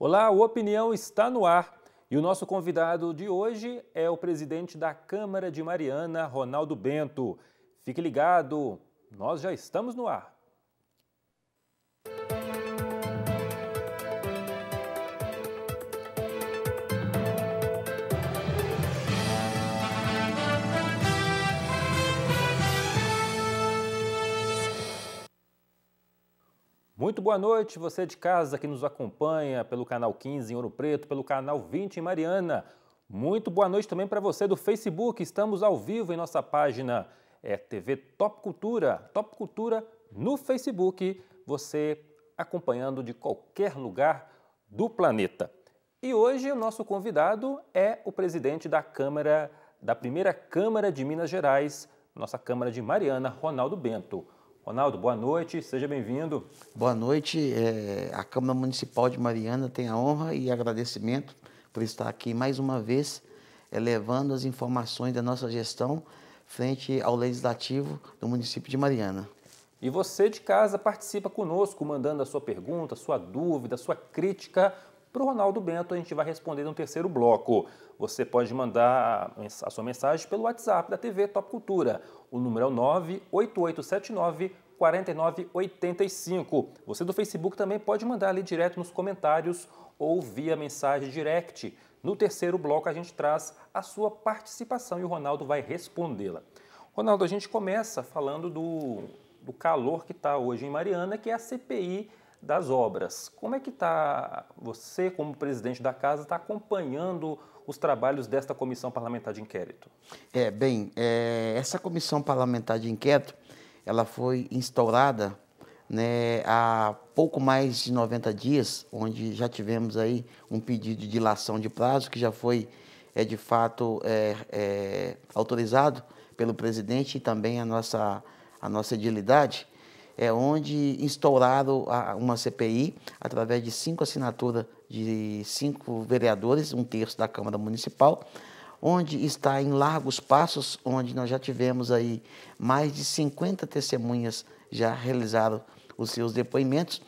Olá, o Opinião está no ar e o nosso convidado de hoje é o presidente da Câmara de Mariana, Ronaldo Bento. Fique ligado, nós já estamos no ar. Muito boa noite, você de casa que nos acompanha pelo canal 15 em Ouro Preto, pelo canal 20 em Mariana. Muito boa noite também para você do Facebook. Estamos ao vivo em nossa página é TV Top Cultura, Top Cultura no Facebook, você acompanhando de qualquer lugar do planeta. E hoje o nosso convidado é o presidente da Câmara, da primeira Câmara de Minas Gerais, nossa Câmara de Mariana, Ronaldo Bento. Ronaldo, boa noite, seja bem-vindo. Boa noite. É, a Câmara Municipal de Mariana tem a honra e agradecimento por estar aqui mais uma vez, é, levando as informações da nossa gestão frente ao Legislativo do município de Mariana. E você de casa participa conosco, mandando a sua pergunta, sua dúvida, sua crítica para o Ronaldo Bento, a gente vai responder no terceiro bloco. Você pode mandar a sua mensagem pelo WhatsApp da TV Top Cultura. O número é o 98879 4985. Você do Facebook também pode mandar ali direto nos comentários ou via mensagem direct. No terceiro bloco a gente traz a sua participação e o Ronaldo vai respondê-la. Ronaldo, a gente começa falando do, do calor que está hoje em Mariana, que é a CPI das obras. Como é que está você, como presidente da casa, está acompanhando os trabalhos desta comissão parlamentar de inquérito? É bem, é, essa comissão parlamentar de inquérito, ela foi instaurada né, há pouco mais de 90 dias, onde já tivemos aí um pedido de dilação de prazo que já foi é de fato é, é, autorizado pelo presidente e também a nossa a nossa edilidade é onde instauraram uma CPI através de cinco assinaturas de cinco vereadores, um terço da Câmara Municipal, onde está em largos passos, onde nós já tivemos aí mais de 50 testemunhas já realizaram os seus depoimentos.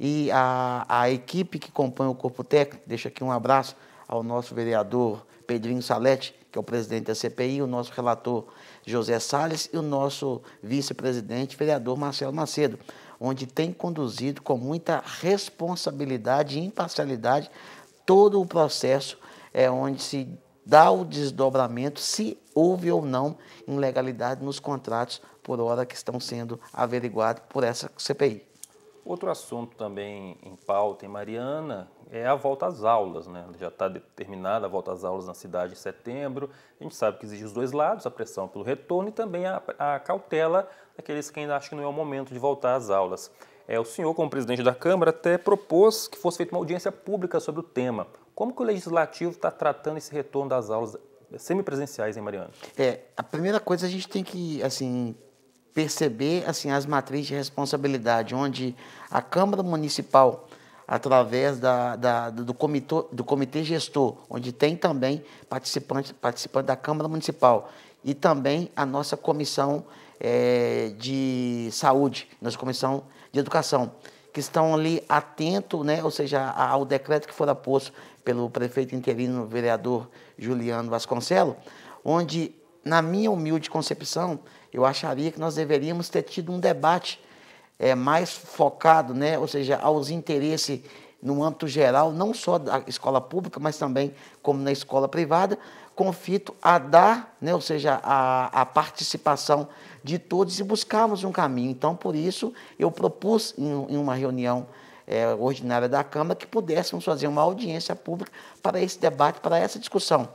E a, a equipe que compõe o Corpo Técnico, deixa aqui um abraço ao nosso vereador Pedrinho Salete, que é o presidente da CPI, o nosso relator José Salles e o nosso vice-presidente, vereador Marcelo Macedo, onde tem conduzido com muita responsabilidade e imparcialidade todo o processo é, onde se dá o desdobramento se houve ou não ilegalidade nos contratos por hora que estão sendo averiguados por essa CPI. Outro assunto também em pauta em Mariana é a volta às aulas. Né? Já está determinada a volta às aulas na cidade em setembro. A gente sabe que exige os dois lados, a pressão pelo retorno e também a, a cautela daqueles que ainda acham que não é o momento de voltar às aulas. É, o senhor, como presidente da Câmara, até propôs que fosse feita uma audiência pública sobre o tema. Como que o Legislativo está tratando esse retorno das aulas semipresenciais em Mariana? É, a primeira coisa a gente tem que, assim, perceber assim as matrizes de responsabilidade, onde a Câmara Municipal, através da, da do, comitê, do comitê gestor, onde tem também participantes participante da Câmara Municipal, e também a nossa comissão é, de saúde, nossa comissão de educação, que estão ali atentos, né, ou seja, ao decreto que fora posto pelo prefeito interino, vereador Juliano Vasconcelos, onde na minha humilde concepção, eu acharia que nós deveríamos ter tido um debate é, mais focado, né? ou seja, aos interesses no âmbito geral, não só da escola pública, mas também como na escola privada, confito a dar, né? ou seja, a, a participação de todos e buscarmos um caminho. Então, por isso, eu propus em, em uma reunião é, ordinária da Câmara que pudéssemos fazer uma audiência pública para esse debate, para essa discussão.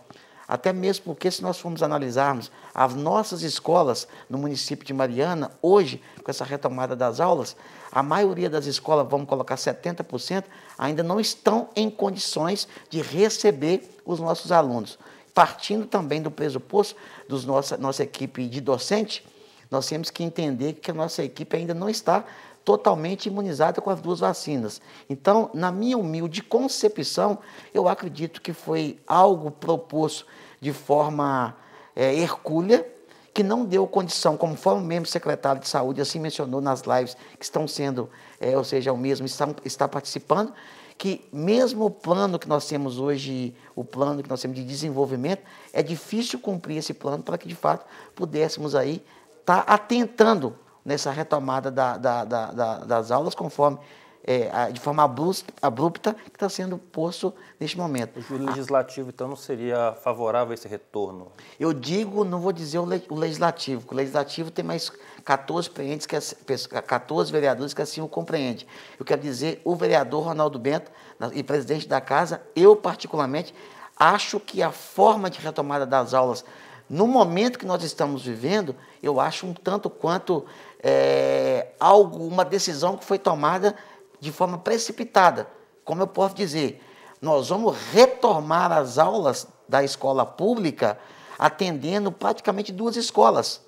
Até mesmo porque, se nós formos analisarmos as nossas escolas no município de Mariana, hoje, com essa retomada das aulas, a maioria das escolas, vamos colocar 70%, ainda não estão em condições de receber os nossos alunos. Partindo também do pressuposto da nossa, nossa equipe de docente, nós temos que entender que a nossa equipe ainda não está totalmente imunizada com as duas vacinas. Então, na minha humilde concepção, eu acredito que foi algo proposto de forma é, hercúlea, que não deu condição, como foi o mesmo secretário de saúde, assim mencionou nas lives que estão sendo, é, ou seja, o mesmo está, está participando, que mesmo o plano que nós temos hoje, o plano que nós temos de desenvolvimento, é difícil cumprir esse plano para que de fato pudéssemos aí estar tá atentando nessa retomada da, da, da, das aulas, conforme é, a, de forma abrupta, que está sendo posto neste momento. O legislativo, então, não seria favorável a esse retorno? Eu digo, não vou dizer o, le, o legislativo, porque o legislativo tem mais 14, que, 14 vereadores que assim o compreendem. Eu quero dizer, o vereador Ronaldo Bento e presidente da casa, eu particularmente, acho que a forma de retomada das aulas no momento que nós estamos vivendo, eu acho um tanto quanto é, algo, uma decisão que foi tomada de forma precipitada. Como eu posso dizer, nós vamos retomar as aulas da escola pública atendendo praticamente duas escolas.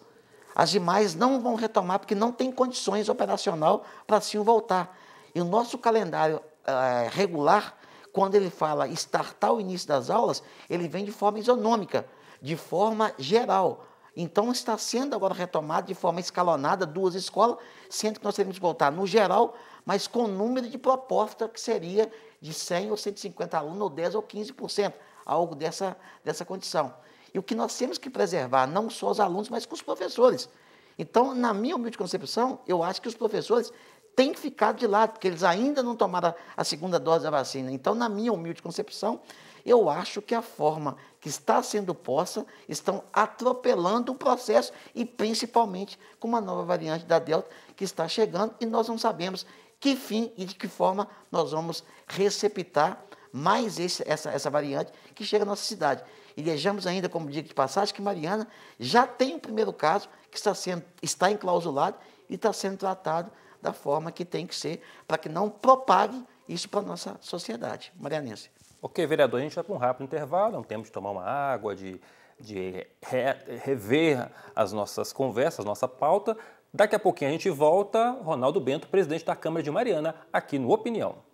As demais não vão retomar porque não tem condições operacional para assim voltar. E o nosso calendário é, regular, quando ele fala startar o início das aulas, ele vem de forma isonômica de forma geral. Então está sendo agora retomado de forma escalonada duas escolas, sendo que nós teremos que voltar no geral, mas com o número de proposta que seria de 100 ou 150 alunos, ou 10 ou 15%, algo dessa, dessa condição. E o que nós temos que preservar, não só os alunos, mas com os professores. Então, na minha humilde concepção, eu acho que os professores têm que ficar de lado, porque eles ainda não tomaram a segunda dose da vacina. Então, na minha humilde concepção, eu acho que a forma que está sendo posta estão atropelando o processo e principalmente com uma nova variante da Delta que está chegando e nós não sabemos que fim e de que forma nós vamos receptar mais esse, essa, essa variante que chega à nossa cidade. E vejamos ainda, como digo de passagem, que Mariana já tem o um primeiro caso que está, sendo, está enclausulado e está sendo tratado da forma que tem que ser, para que não propague isso para a nossa sociedade. Marianense. Ok, vereador, a gente vai para um rápido intervalo, é um tempo de tomar uma água, de, de re, rever as nossas conversas, nossa pauta. Daqui a pouquinho a gente volta. Ronaldo Bento, presidente da Câmara de Mariana, aqui no Opinião.